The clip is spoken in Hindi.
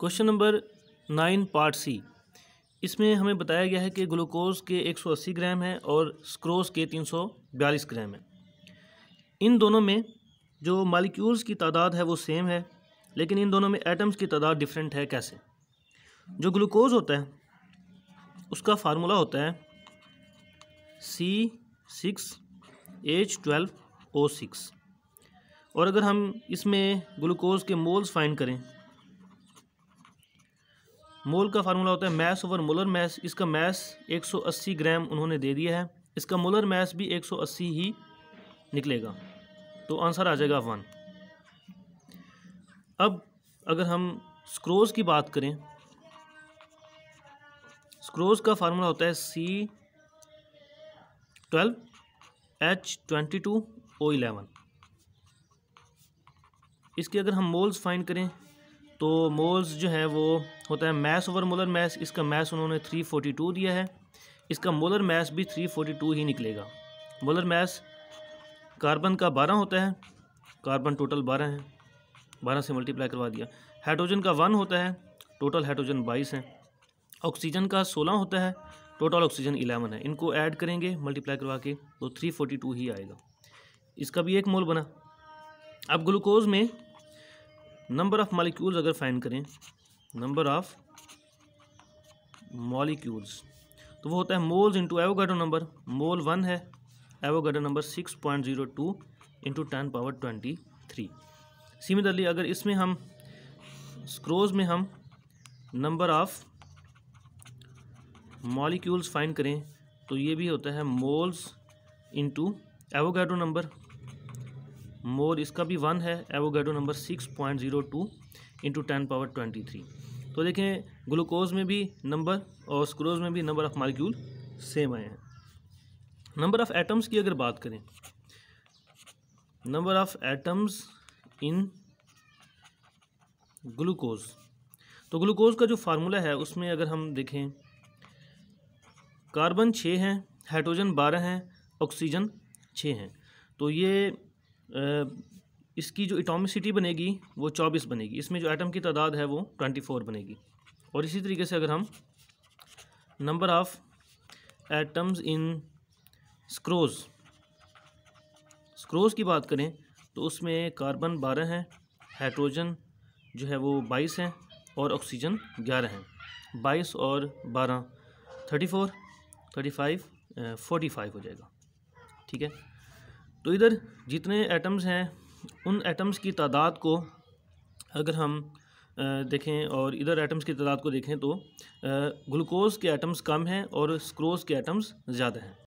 question number nine part C इसमें हमें बताया गया है कि ग्लूकोज के 180 ग्राम है और स्क्रोज के 342 ग्राम है इन दोनों में जो मालिक्यूल्स की तादाद है वो सेम है लेकिन इन दोनों में एटम्स की तादाद डिफरेंट है कैसे जो ग्लूकोज होता है उसका फार्मूला होता है C six H twelve O six और अगर हम इसमें ग्लूकोज के मोल्स फाइंड करें मोल का फार्मूला होता है मैस ओवर मोलर मैस इसका मैस 180 ग्राम उन्होंने दे दिया है इसका मोलर मैस भी 180 ही निकलेगा तो आंसर आ जाएगा वन अब अगर हम स्क्रोज की बात करें स्क्रोज का फार्मूला होता है C twelve H twenty two O eleven इसके अगर हम मोल्स फाइंड करें तो मोल्स जो है वो होता है मैस ओवर मोलर मैस इसका मैस उन्होंने 342 दिया है इसका मोलर मैस भी 342 ही निकलेगा मोलर मैस कार्बन का 12 होता है कार्बन टोटल 12 है 12 से मल्टीप्लाई करवा दिया हाइड्रोजन का 1 होता है टोटल हाइड्रोजन 22 है ऑक्सीजन का 16 होता है टोटल ऑक्सीजन इलेवन है इनको ऐड करेंगे मल्टीप्लाई करवा के तो थ्री ही आएगा इसका भी एक मोल बना अब ग्लूकोज में नंबर ऑफ़ मालिक्यूल्स अगर फाइन करें नंबर ऑफ़ मॉलिक्यूल्स तो वो होता है moles into Avogadro number mole one है Avogadro number six point zero two into ten power twenty three similarly अगर इसमें हम स्क्रोज में हम नंबर ऑफ़ मॉलिक्यूल्स फाइन करें तो ये भी होता है moles into Avogadro number mole इसका भी वन है Avogadro number six point zero two into ten power twenty three तो देखें ग्लूकोज में भी नंबर और स्क्रोज में भी नंबर ऑफ़ मालिक्यूल सेम आए हैं नंबर ऑफ़ एटम्स की अगर बात करें number of atoms in glucose तो ग्लूकोज का जो फार्मूला है उसमें अगर हम देखें कार्बन छः हैं हाइड्रोजन बारह हैं ऑक्सीजन छः हैं तो ये इसकी जो एटॉमिसिटी बनेगी वो चौबीस बनेगी इसमें जो एटम की तादाद है वो ट्वेंटी फोर बनेगी और इसी तरीके से अगर हम number of atoms in sucrose sucrose की बात करें तो उसमें कार्बन बारह हैं हाइड्रोजन जो है वो बाईस हैं और ऑक्सीजन ग्यारह हैं बाईस और बारह thirty four thirty five forty five हो जाएगा ठीक है तो इधर जितने एटम्स हैं उन एटम्स की तादाद को अगर हम देखें और इधर एटम्स की तादाद को देखें तो ग्लूकोज के एटम्स कम हैं और स्क्रोज के एटम्स ज़्यादा हैं